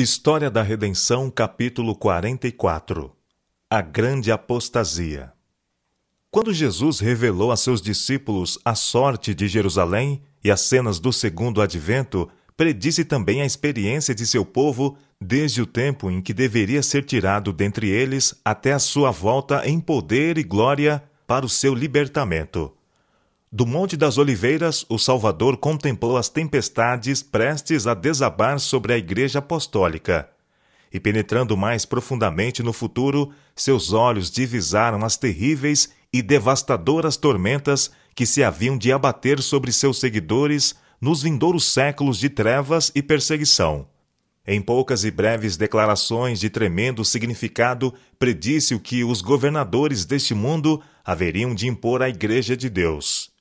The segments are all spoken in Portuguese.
História da Redenção, capítulo 44 A Grande Apostasia Quando Jesus revelou a seus discípulos a sorte de Jerusalém e as cenas do segundo advento, predisse também a experiência de seu povo desde o tempo em que deveria ser tirado dentre eles até a sua volta em poder e glória para o seu libertamento. Do Monte das Oliveiras, o Salvador contemplou as tempestades prestes a desabar sobre a Igreja Apostólica. E penetrando mais profundamente no futuro, seus olhos divisaram as terríveis e devastadoras tormentas que se haviam de abater sobre seus seguidores nos vindouros séculos de trevas e perseguição. Em poucas e breves declarações de tremendo significado, predisse o que os governadores deste mundo haveriam de impor à Igreja de Deus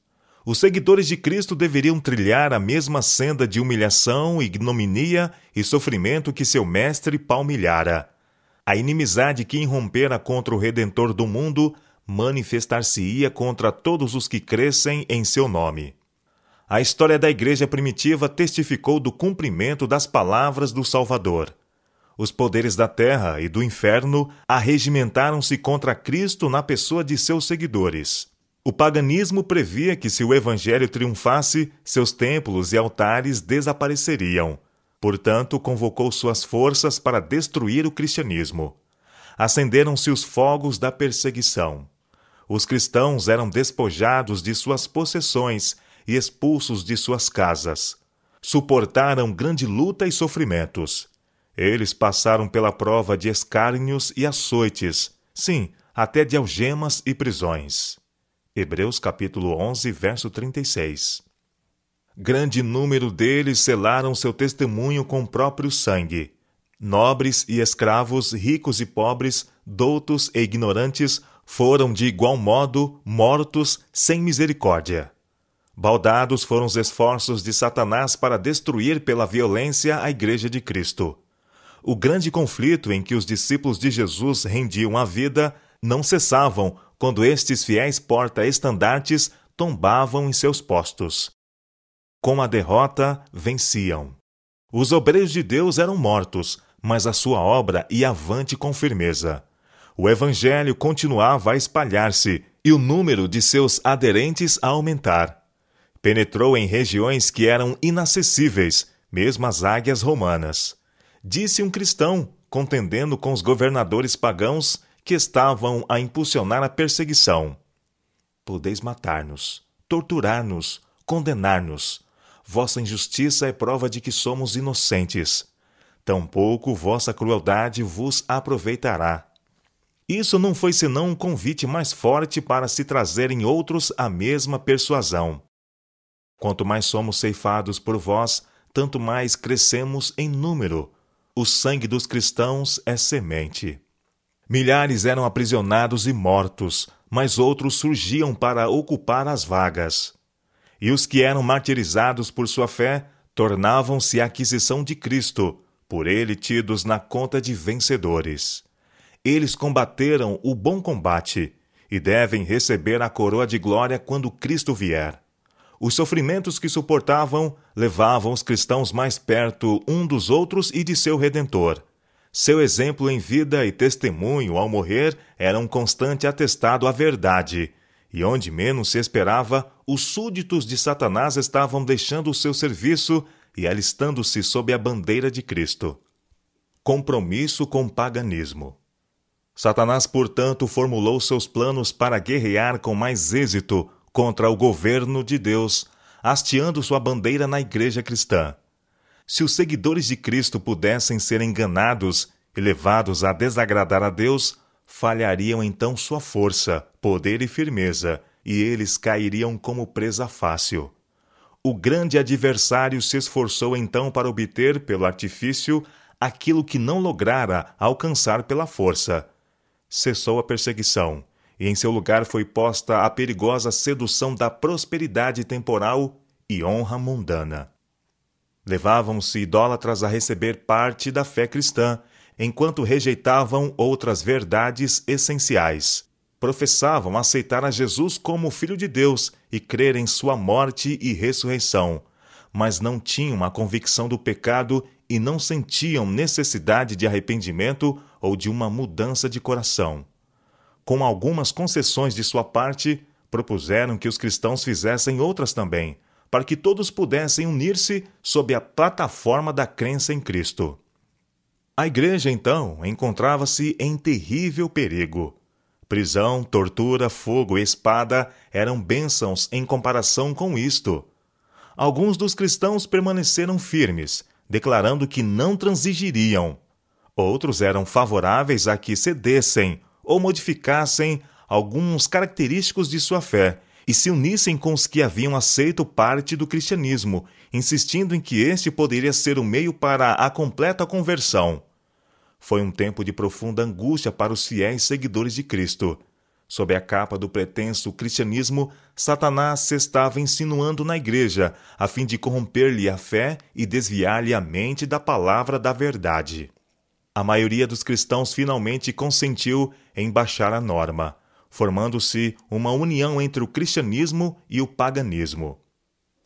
os seguidores de Cristo deveriam trilhar a mesma senda de humilhação, ignominia e sofrimento que seu mestre palmilhara. A inimizade que irrompera contra o Redentor do mundo manifestar-se-ia contra todos os que crescem em seu nome. A história da igreja primitiva testificou do cumprimento das palavras do Salvador. Os poderes da terra e do inferno arregimentaram-se contra Cristo na pessoa de seus seguidores. O paganismo previa que, se o evangelho triunfasse, seus templos e altares desapareceriam. Portanto, convocou suas forças para destruir o cristianismo. Acenderam-se os fogos da perseguição. Os cristãos eram despojados de suas possessões e expulsos de suas casas. Suportaram grande luta e sofrimentos. Eles passaram pela prova de escárnios e açoites, sim, até de algemas e prisões. Hebreus capítulo 11, verso 36. Grande número deles selaram seu testemunho com o próprio sangue. Nobres e escravos, ricos e pobres, doutos e ignorantes, foram de igual modo mortos sem misericórdia. Baldados foram os esforços de Satanás para destruir pela violência a Igreja de Cristo. O grande conflito em que os discípulos de Jesus rendiam a vida não cessavam quando estes fiéis porta-estandartes tombavam em seus postos. Com a derrota, venciam. Os obreiros de Deus eram mortos, mas a sua obra ia avante com firmeza. O Evangelho continuava a espalhar-se e o número de seus aderentes a aumentar. Penetrou em regiões que eram inacessíveis, mesmo às águias romanas. Disse um cristão, contendendo com os governadores pagãos, que estavam a impulsionar a perseguição. Podeis matar-nos, torturar-nos, condenar-nos. Vossa injustiça é prova de que somos inocentes. Tampouco vossa crueldade vos aproveitará. Isso não foi senão um convite mais forte para se trazerem outros a mesma persuasão. Quanto mais somos ceifados por vós, tanto mais crescemos em número. O sangue dos cristãos é semente. Milhares eram aprisionados e mortos, mas outros surgiam para ocupar as vagas. E os que eram martirizados por sua fé tornavam-se aquisição de Cristo, por ele tidos na conta de vencedores. Eles combateram o bom combate e devem receber a coroa de glória quando Cristo vier. Os sofrimentos que suportavam levavam os cristãos mais perto um dos outros e de seu redentor. Seu exemplo em vida e testemunho ao morrer era um constante atestado à verdade. E onde menos se esperava, os súditos de Satanás estavam deixando o seu serviço e alistando-se sob a bandeira de Cristo. Compromisso com o paganismo. Satanás, portanto, formulou seus planos para guerrear com mais êxito contra o governo de Deus, hasteando sua bandeira na igreja cristã. Se os seguidores de Cristo pudessem ser enganados e levados a desagradar a Deus, falhariam então sua força, poder e firmeza, e eles cairiam como presa fácil. O grande adversário se esforçou então para obter, pelo artifício, aquilo que não lograra alcançar pela força. Cessou a perseguição, e em seu lugar foi posta a perigosa sedução da prosperidade temporal e honra mundana. Levavam-se idólatras a receber parte da fé cristã, enquanto rejeitavam outras verdades essenciais. Professavam aceitar a Jesus como Filho de Deus e crer em sua morte e ressurreição, mas não tinham a convicção do pecado e não sentiam necessidade de arrependimento ou de uma mudança de coração. Com algumas concessões de sua parte, propuseram que os cristãos fizessem outras também, para que todos pudessem unir-se sob a plataforma da crença em Cristo. A igreja, então, encontrava-se em terrível perigo. Prisão, tortura, fogo e espada eram bênçãos em comparação com isto. Alguns dos cristãos permaneceram firmes, declarando que não transigiriam. Outros eram favoráveis a que cedessem ou modificassem alguns característicos de sua fé e se unissem com os que haviam aceito parte do cristianismo, insistindo em que este poderia ser o meio para a completa conversão. Foi um tempo de profunda angústia para os fiéis seguidores de Cristo. Sob a capa do pretenso cristianismo, Satanás se estava insinuando na igreja, a fim de corromper-lhe a fé e desviar-lhe a mente da palavra da verdade. A maioria dos cristãos finalmente consentiu em baixar a norma formando-se uma união entre o cristianismo e o paganismo.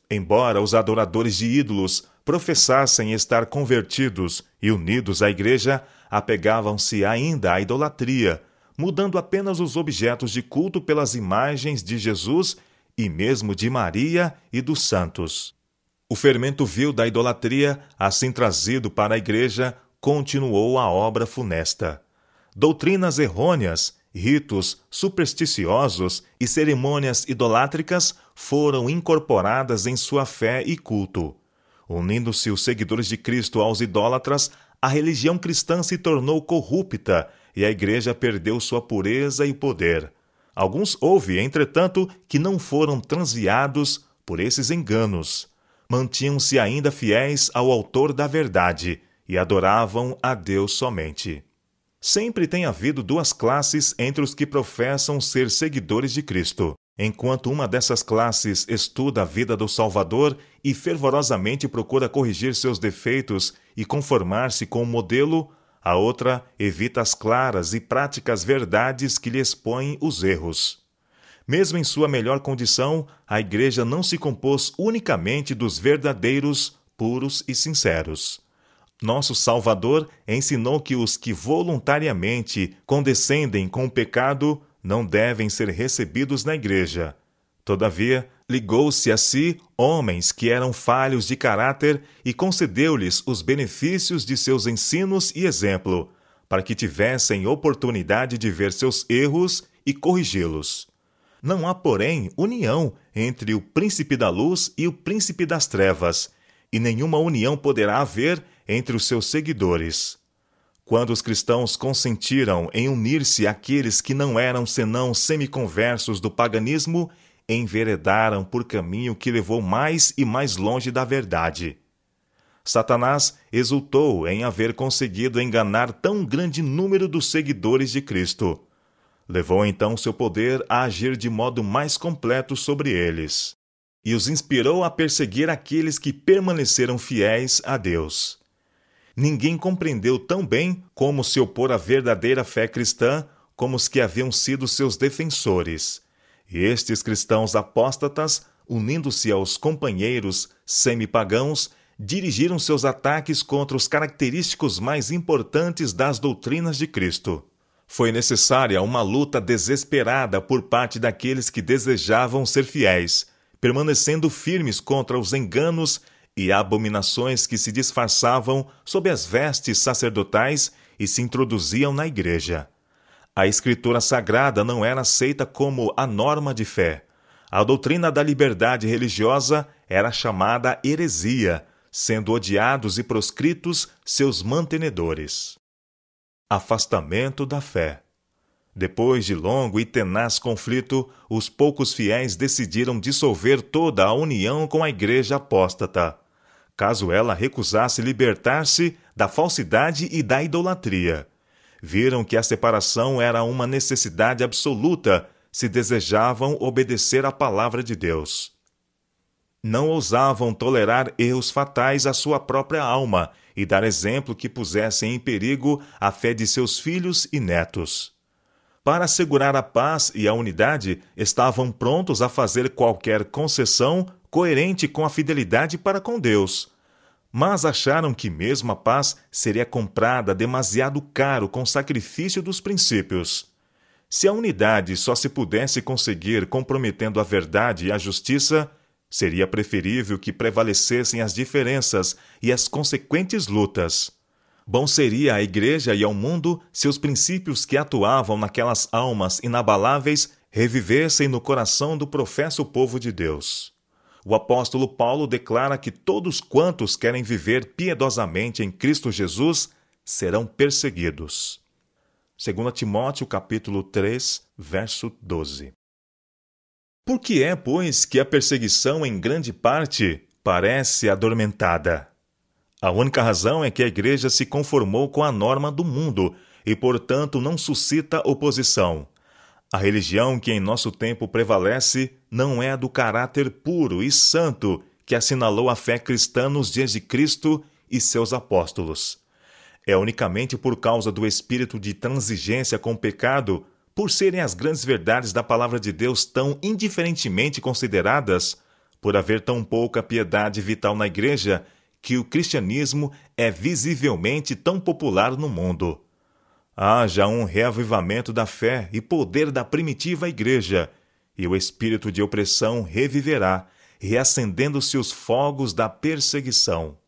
Embora os adoradores de ídolos professassem estar convertidos e unidos à Igreja, apegavam-se ainda à idolatria, mudando apenas os objetos de culto pelas imagens de Jesus e mesmo de Maria e dos santos. O fermento vil da idolatria, assim trazido para a Igreja, continuou a obra funesta. Doutrinas errôneas ritos supersticiosos e cerimônias idolátricas foram incorporadas em sua fé e culto. Unindo-se os seguidores de Cristo aos idólatras, a religião cristã se tornou corrupta e a igreja perdeu sua pureza e poder. Alguns houve, entretanto, que não foram transviados por esses enganos. Mantinham-se ainda fiéis ao autor da verdade e adoravam a Deus somente sempre tem havido duas classes entre os que professam ser seguidores de Cristo. Enquanto uma dessas classes estuda a vida do Salvador e fervorosamente procura corrigir seus defeitos e conformar-se com o modelo, a outra evita as claras e práticas verdades que lhe expõem os erros. Mesmo em sua melhor condição, a Igreja não se compôs unicamente dos verdadeiros, puros e sinceros. Nosso Salvador ensinou que os que voluntariamente condescendem com o pecado não devem ser recebidos na igreja. Todavia, ligou-se a si homens que eram falhos de caráter e concedeu-lhes os benefícios de seus ensinos e exemplo, para que tivessem oportunidade de ver seus erros e corrigi-los. Não há, porém, união entre o príncipe da luz e o príncipe das trevas, e nenhuma união poderá haver entre os seus seguidores. Quando os cristãos consentiram em unir-se àqueles que não eram senão semiconversos do paganismo, enveredaram por caminho que levou mais e mais longe da verdade. Satanás exultou em haver conseguido enganar tão grande número dos seguidores de Cristo. Levou então seu poder a agir de modo mais completo sobre eles, e os inspirou a perseguir aqueles que permaneceram fiéis a Deus ninguém compreendeu tão bem como se opor à verdadeira fé cristã como os que haviam sido seus defensores. E estes cristãos apóstatas, unindo-se aos companheiros semipagãos, dirigiram seus ataques contra os característicos mais importantes das doutrinas de Cristo. Foi necessária uma luta desesperada por parte daqueles que desejavam ser fiéis, permanecendo firmes contra os enganos e abominações que se disfarçavam sob as vestes sacerdotais e se introduziam na igreja. A escritura sagrada não era aceita como a norma de fé. A doutrina da liberdade religiosa era chamada heresia, sendo odiados e proscritos seus mantenedores. Afastamento da fé. Depois de longo e tenaz conflito, os poucos fiéis decidiram dissolver toda a união com a igreja apóstata caso ela recusasse libertar-se da falsidade e da idolatria. Viram que a separação era uma necessidade absoluta se desejavam obedecer à palavra de Deus. Não ousavam tolerar erros fatais à sua própria alma e dar exemplo que pusessem em perigo a fé de seus filhos e netos. Para assegurar a paz e a unidade, estavam prontos a fazer qualquer concessão coerente com a fidelidade para com Deus, mas acharam que mesmo a paz seria comprada demasiado caro com sacrifício dos princípios. Se a unidade só se pudesse conseguir comprometendo a verdade e a justiça, seria preferível que prevalecessem as diferenças e as consequentes lutas. Bom seria à Igreja e ao mundo se os princípios que atuavam naquelas almas inabaláveis revivessem no coração do professo povo de Deus o apóstolo Paulo declara que todos quantos querem viver piedosamente em Cristo Jesus serão perseguidos. 2 Timóteo capítulo 3, verso 12. Por que é, pois, que a perseguição em grande parte parece adormentada? A única razão é que a igreja se conformou com a norma do mundo e, portanto, não suscita oposição. A religião que em nosso tempo prevalece não é a do caráter puro e santo que assinalou a fé cristã nos dias de Cristo e seus apóstolos. É unicamente por causa do espírito de transigência com o pecado, por serem as grandes verdades da palavra de Deus tão indiferentemente consideradas, por haver tão pouca piedade vital na igreja, que o cristianismo é visivelmente tão popular no mundo haja um reavivamento da fé e poder da primitiva igreja, e o espírito de opressão reviverá, reacendendo-se os fogos da perseguição.